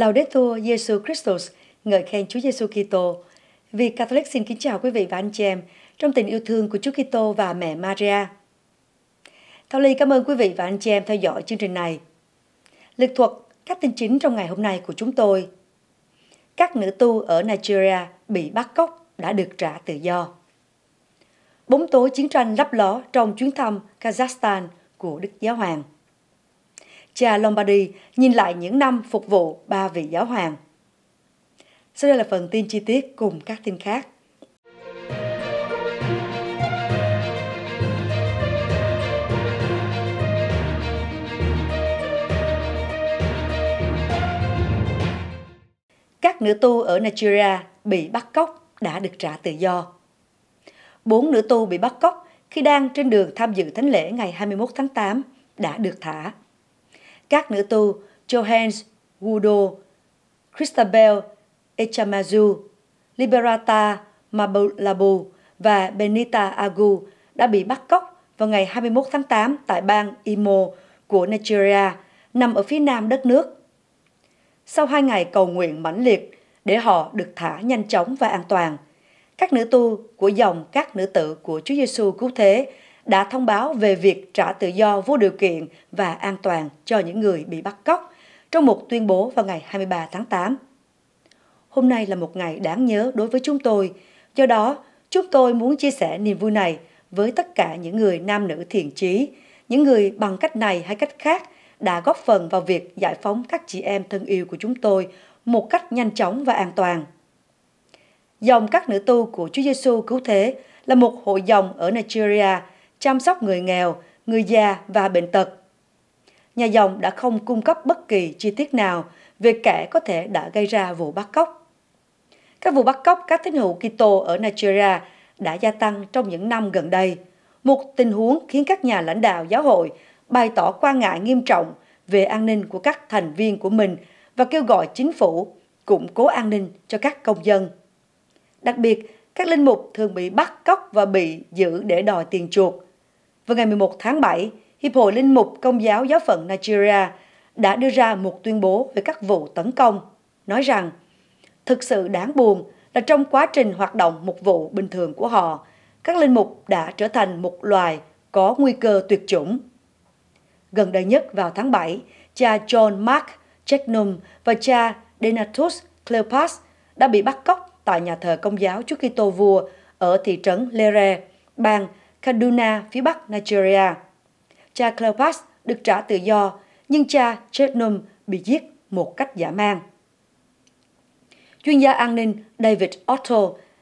Laudetur Jesu Christus, ngợi khen Chúa Giêsu Kitô. Vì Catholic xin kính chào quý vị và anh chị em trong tình yêu thương của Chúa Kitô và mẹ Maria. Thảo Ly cảm ơn quý vị và anh chị em theo dõi chương trình này. Lịch thuật các tin chính trong ngày hôm nay của chúng tôi. Các nữ tu ở Nigeria bị bắt cóc đã được trả tự do. Bóng tối chiến tranh lấp ló trong chuyến thăm Kazakhstan của Đức Giáo Hoàng cha Lombardi nhìn lại những năm phục vụ ba vị giáo hoàng. Sau đây là phần tin chi tiết cùng các tin khác. Các nữ tu ở Nigeria bị bắt cóc đã được trả tự do. Bốn nữ tu bị bắt cóc khi đang trên đường tham dự thánh lễ ngày 21 tháng 8 đã được thả các nữ tu Johannes Gudo, Christabel Echamazu, Liberata Mabulabu và Benita Agu đã bị bắt cóc vào ngày 21 tháng 8 tại bang Imo của Nigeria, nằm ở phía nam đất nước. Sau hai ngày cầu nguyện mãnh liệt để họ được thả nhanh chóng và an toàn, các nữ tu của dòng các nữ tử của Chúa Giêsu cứu thế đã thông báo về việc trả tự do vô điều kiện và an toàn cho những người bị bắt cóc trong một tuyên bố vào ngày 23 tháng 8. Hôm nay là một ngày đáng nhớ đối với chúng tôi, do đó chúng tôi muốn chia sẻ niềm vui này với tất cả những người nam nữ thiện trí, những người bằng cách này hay cách khác đã góp phần vào việc giải phóng các chị em thân yêu của chúng tôi một cách nhanh chóng và an toàn. Dòng các nữ tu của Chúa Giêsu cứu thế là một hội dòng ở Nigeria chăm sóc người nghèo, người già và bệnh tật. Nhà dòng đã không cung cấp bất kỳ chi tiết nào về kẻ có thể đã gây ra vụ bắt cóc. Các vụ bắt cóc các tín hữu Kitô ở Nigeria đã gia tăng trong những năm gần đây, một tình huống khiến các nhà lãnh đạo giáo hội bày tỏ quan ngại nghiêm trọng về an ninh của các thành viên của mình và kêu gọi chính phủ củng cố an ninh cho các công dân. Đặc biệt, các linh mục thường bị bắt cóc và bị giữ để đòi tiền chuộc – vào ngày 11 tháng 7, Hiệp hội Linh mục Công giáo giáo phận Nigeria đã đưa ra một tuyên bố về các vụ tấn công, nói rằng thực sự đáng buồn là trong quá trình hoạt động một vụ bình thường của họ, các linh mục đã trở thành một loài có nguy cơ tuyệt chủng. Gần đây nhất vào tháng 7, cha John Mark Chechnum và cha Denatus Cleopas đã bị bắt cóc tại nhà thờ công giáo Chúa Kitô Vua ở thị trấn Lere, bang Kaduna, phía bắc Nigeria. Cha Cleopas được trả tự do, nhưng cha Chetnum bị giết một cách giả mang. Chuyên gia an ninh David Otto,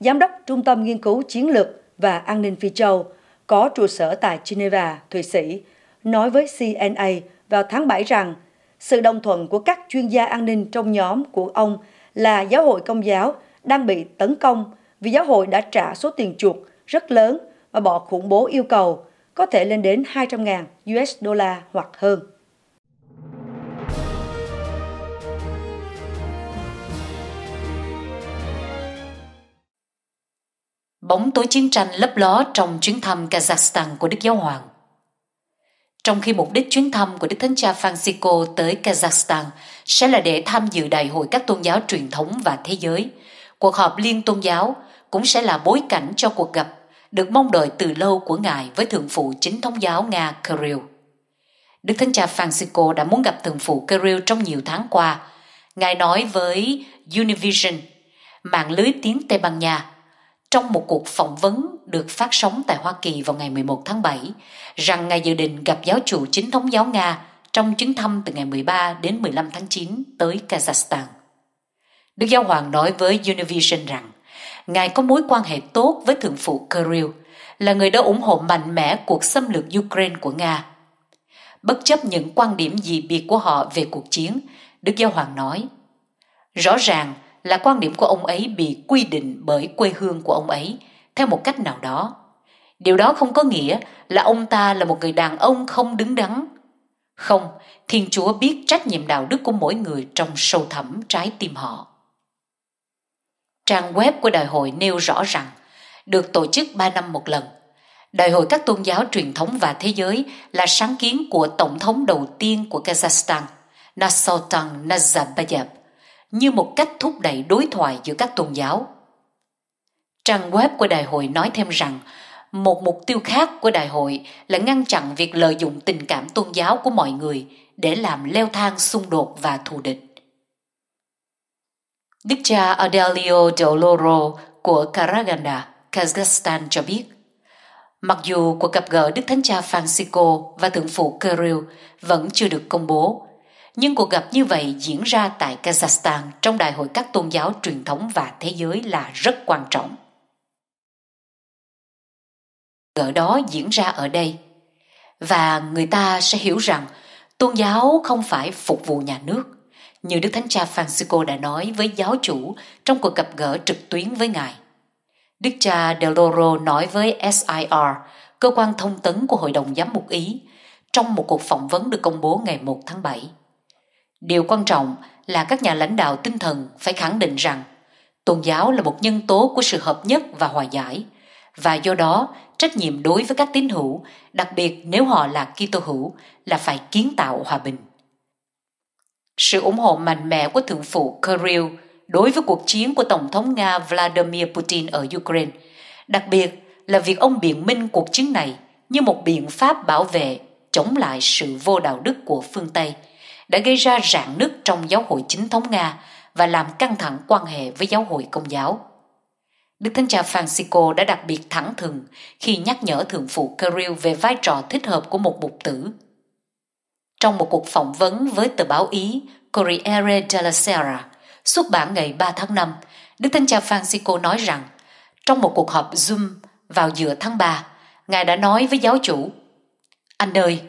giám đốc Trung tâm Nghiên cứu Chiến lược và An ninh Phi Châu, có trụ sở tại Geneva, Thụy Sĩ, nói với CNA vào tháng 7 rằng sự đồng thuận của các chuyên gia an ninh trong nhóm của ông là giáo hội công giáo đang bị tấn công vì giáo hội đã trả số tiền chuộc rất lớn mà bọn khủng bố yêu cầu có thể lên đến 200.000 USD hoặc hơn. Bóng tối chiến tranh lấp ló trong chuyến thăm Kazakhstan của Đức Giáo Hoàng. Trong khi mục đích chuyến thăm của Đức Thánh Cha Francisco tới Kazakhstan sẽ là để tham dự Đại hội các tôn giáo truyền thống và thế giới, cuộc họp liên tôn giáo cũng sẽ là bối cảnh cho cuộc gặp được mong đợi từ lâu của ngài với thượng phụ chính thống giáo Nga Kirill. Đức Thánh Cha Francisco đã muốn gặp thượng phụ Kirill trong nhiều tháng qua. Ngài nói với Univision, mạng lưới tiếng Tây Ban Nha, trong một cuộc phỏng vấn được phát sóng tại Hoa Kỳ vào ngày 11 tháng 7, rằng Ngài dự định gặp giáo chủ chính thống giáo Nga trong chuyến thăm từ ngày 13 đến 15 tháng 9 tới Kazakhstan. Đức Giáo Hoàng nói với Univision rằng ngài có mối quan hệ tốt với thượng phụ Kirill, là người đã ủng hộ mạnh mẽ cuộc xâm lược Ukraine của Nga. Bất chấp những quan điểm dị biệt của họ về cuộc chiến, Đức Giáo Hoàng nói, rõ ràng là quan điểm của ông ấy bị quy định bởi quê hương của ông ấy theo một cách nào đó. Điều đó không có nghĩa là ông ta là một người đàn ông không đứng đắn. Không, Thiên Chúa biết trách nhiệm đạo đức của mỗi người trong sâu thẳm trái tim họ. Trang web của đại hội nêu rõ rằng được tổ chức 3 năm một lần. Đại hội các tôn giáo truyền thống và thế giới là sáng kiến của tổng thống đầu tiên của Kazakhstan, Nasultan Nazarbayev, như một cách thúc đẩy đối thoại giữa các tôn giáo. Trang web của đại hội nói thêm rằng, một mục tiêu khác của đại hội là ngăn chặn việc lợi dụng tình cảm tôn giáo của mọi người để làm leo thang xung đột và thù địch. Đức cha Adelio Doloro của Karaganda, Kazakhstan cho biết, mặc dù cuộc gặp gỡ Đức Thánh Cha Francisco và Thượng phụ Kirill vẫn chưa được công bố, nhưng cuộc gặp như vậy diễn ra tại Kazakhstan trong Đại hội các tôn giáo truyền thống và thế giới là rất quan trọng. Gỡ đó diễn ra ở đây và người ta sẽ hiểu rằng tôn giáo không phải phục vụ nhà nước như Đức Thánh Cha Francisco đã nói với giáo chủ trong cuộc gặp gỡ trực tuyến với ngài. Đức cha Del Loro nói với SIR, cơ quan thông tấn của Hội đồng Giám mục Ý, trong một cuộc phỏng vấn được công bố ngày 1 tháng 7. Điều quan trọng là các nhà lãnh đạo tinh thần phải khẳng định rằng tôn giáo là một nhân tố của sự hợp nhất và hòa giải, và do đó trách nhiệm đối với các tín hữu, đặc biệt nếu họ là Kitô hữu, là phải kiến tạo hòa bình sự ủng hộ mạnh mẽ của Thượng phụ Kirill đối với cuộc chiến của Tổng thống Nga Vladimir Putin ở Ukraine, đặc biệt là việc ông biện minh cuộc chiến này như một biện pháp bảo vệ chống lại sự vô đạo đức của phương Tây, đã gây ra rạn nứt trong giáo hội chính thống Nga và làm căng thẳng quan hệ với giáo hội công giáo. Đức Thánh Cha Francisco đã đặc biệt thẳng thừng khi nhắc nhở Thượng phụ Kirill về vai trò thích hợp của một mục tử trong một cuộc phỏng vấn với tờ báo Ý Corriere della Sera xuất bản ngày 3 tháng 5, Đức Thánh Cha Francisco nói rằng trong một cuộc họp Zoom vào giữa tháng 3, Ngài đã nói với giáo chủ Anh ơi,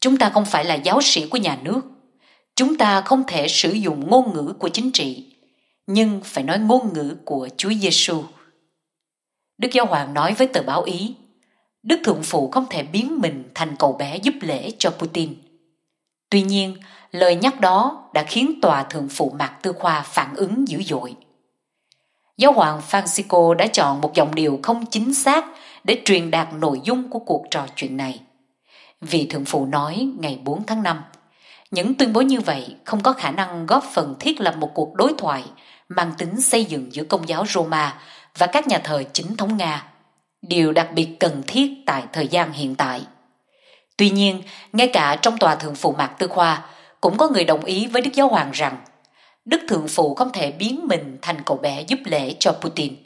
chúng ta không phải là giáo sĩ của nhà nước. Chúng ta không thể sử dụng ngôn ngữ của chính trị, nhưng phải nói ngôn ngữ của Chúa Giêsu. Đức Giáo Hoàng nói với tờ báo Ý, Đức Thượng Phụ không thể biến mình thành cậu bé giúp lễ cho Putin – Tuy nhiên, lời nhắc đó đã khiến tòa thượng phụ Mạc Tư Khoa phản ứng dữ dội. Giáo hoàng Francisco đã chọn một giọng điệu không chính xác để truyền đạt nội dung của cuộc trò chuyện này. Vì thượng phụ nói ngày 4 tháng 5, những tuyên bố như vậy không có khả năng góp phần thiết lập một cuộc đối thoại mang tính xây dựng giữa công giáo Roma và các nhà thờ chính thống Nga, điều đặc biệt cần thiết tại thời gian hiện tại. Tuy nhiên, ngay cả trong tòa thượng phụ Mạc Tư Khoa, cũng có người đồng ý với Đức Giáo Hoàng rằng Đức Thượng Phụ không thể biến mình thành cậu bé giúp lễ cho Putin.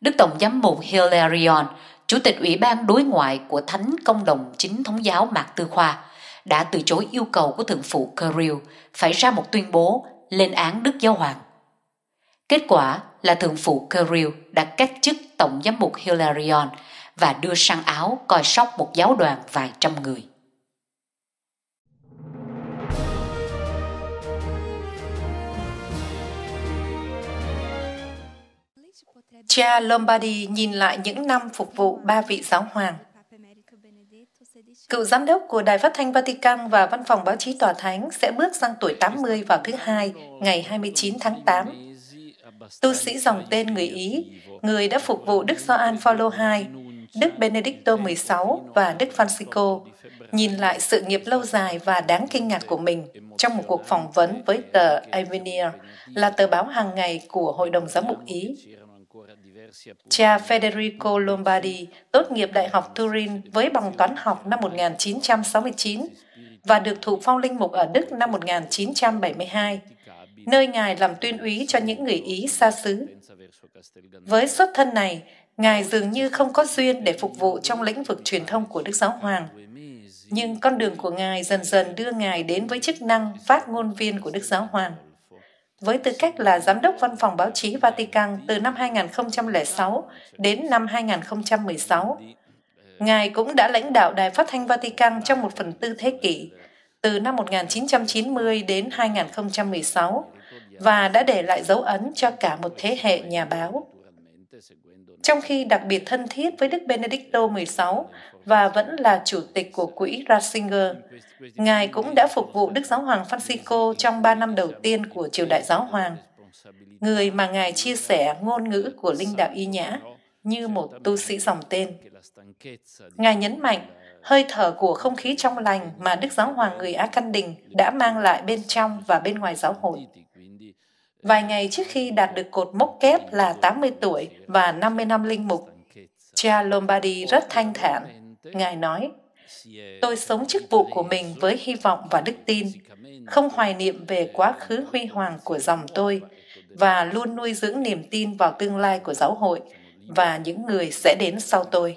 Đức Tổng giám mục Hilarion, Chủ tịch Ủy ban Đối ngoại của Thánh Công đồng Chính Thống giáo Mạc Tư Khoa, đã từ chối yêu cầu của Thượng Phụ Kirill phải ra một tuyên bố lên án Đức Giáo Hoàng. Kết quả là Thượng Phụ Kirill đã cách chức Tổng giám mục Hilarion – và đưa sang Áo coi sóc một giáo đoàn vài trăm người. Cha Lombardi nhìn lại những năm phục vụ ba vị giáo hoàng. Cựu giám đốc của Đài Phát thanh Vatican và Văn phòng Báo chí Tòa Thánh sẽ bước sang tuổi 80 vào thứ Hai, ngày 29 tháng 8. Tu sĩ dòng tên người Ý, người đã phục vụ Đức Gioan Phaolô II, Đức Benedicto XVI và Đức Francisco nhìn lại sự nghiệp lâu dài và đáng kinh ngạc của mình trong một cuộc phỏng vấn với tờ Avenir, là tờ báo hàng ngày của Hội đồng Giám mục Ý. Cha Federico Lombardi tốt nghiệp Đại học Turin với bằng toán học năm 1969 và được thụ phong linh mục ở Đức năm 1972, nơi Ngài làm tuyên úy cho những người Ý xa xứ. Với xuất thân này, Ngài dường như không có duyên để phục vụ trong lĩnh vực truyền thông của Đức Giáo Hoàng. Nhưng con đường của Ngài dần dần đưa Ngài đến với chức năng phát ngôn viên của Đức Giáo Hoàng. Với tư cách là Giám đốc Văn phòng Báo chí Vatican từ năm 2006 đến năm 2016, Ngài cũng đã lãnh đạo Đài Phát thanh Vatican trong một phần tư thế kỷ, từ năm 1990 đến 2016, và đã để lại dấu ấn cho cả một thế hệ nhà báo. Trong khi đặc biệt thân thiết với Đức Benedicto XVI và vẫn là chủ tịch của quỹ Ratzinger, Ngài cũng đã phục vụ Đức Giáo Hoàng Francisco trong ba năm đầu tiên của triều đại Giáo Hoàng, người mà Ngài chia sẻ ngôn ngữ của linh đạo y nhã như một tu sĩ dòng tên. Ngài nhấn mạnh hơi thở của không khí trong lành mà Đức Giáo Hoàng người Á Căn Đình đã mang lại bên trong và bên ngoài giáo hội vài ngày trước khi đạt được cột mốc kép là 80 tuổi và 50 năm linh mục. Cha Lombardi rất thanh thản. Ngài nói, Tôi sống chức vụ của mình với hy vọng và đức tin, không hoài niệm về quá khứ huy hoàng của dòng tôi và luôn nuôi dưỡng niềm tin vào tương lai của giáo hội và những người sẽ đến sau tôi.